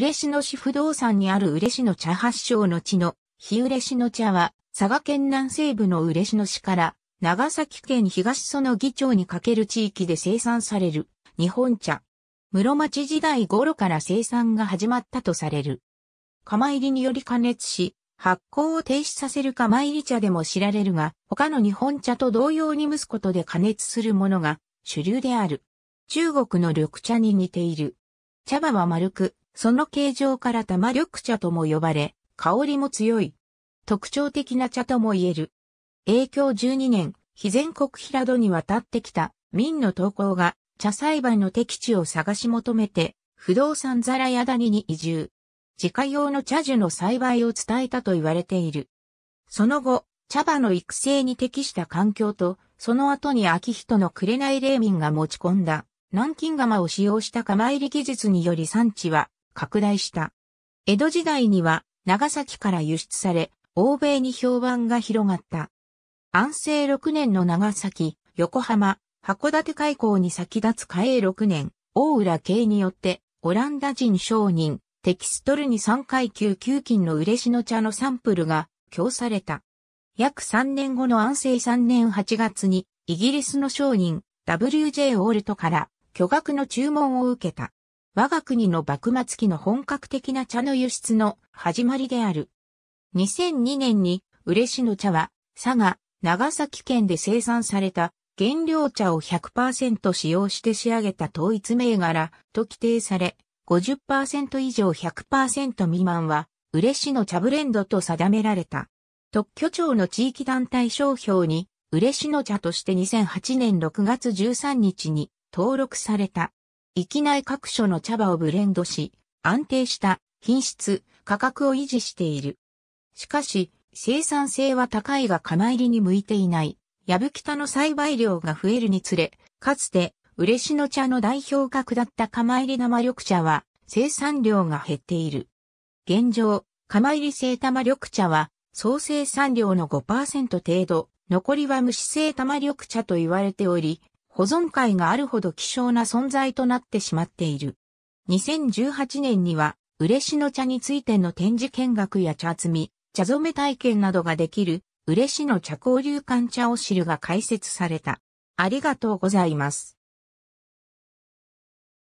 嬉野市不動産にある嬉野茶発祥の地の日嬉野茶は、佐賀県南西部の嬉野市から長崎県東園議町にかける地域で生産される日本茶。室町時代頃から生産が始まったとされる。釜入りにより加熱し、発酵を停止させる釜入り茶でも知られるが、他の日本茶と同様に蒸すことで加熱するものが主流である。中国の緑茶に似ている。茶葉は丸く、その形状から玉緑茶とも呼ばれ、香りも強い。特徴的な茶とも言える。影響12年、非全国平戸に渡ってきた民の投稿が茶栽培の適地を探し求めて、不動産皿屋谷に移住。自家用の茶樹の栽培を伝えたと言われている。その後、茶葉の育成に適した環境と、その後に秋人の紅霊民が持ち込んだ、南京釜を使用した釜入り技術により産地は拡大した。江戸時代には長崎から輸出され、欧米に評判が広がった。安政6年の長崎、横浜、函館海港に先立つ嘉永6年、大浦系によって、オランダ人商人、テキストルに3階級9金の嬉野茶のサンプルが供された。約3年後の安政3年8月に、イギリスの商人、W.J. オールトから巨額の注文を受けた。我が国の幕末期の本格的な茶の輸出の始まりである。2002年に嬉野茶は佐賀、長崎県で生産された原料茶を100%使用して仕上げた統一銘柄と規定され、50%以上100%未満は嬉野茶ブレンドと定められた。特許庁の地域団体商標に嬉野茶として2008年6月13日に登録された。域内各所の茶葉をブレンドし、安定した品質、価格を維持している。しかし、生産性は高いが釜入りに向いていない。矢吹田の栽培量が増えるにつれ、かつて、嬉野茶の代表格だった釜入り生緑茶は、生産量が減っている。現状、釜入り生玉緑茶は、総生産量の5%程度、残りは無視生玉緑茶と言われており、保存会があるほど希少な存在となってしまっている。2018年には、嬉野茶についての展示見学や茶摘み、茶染め体験などができる、嬉野茶交流館茶を知るが開設された。ありがとうございます。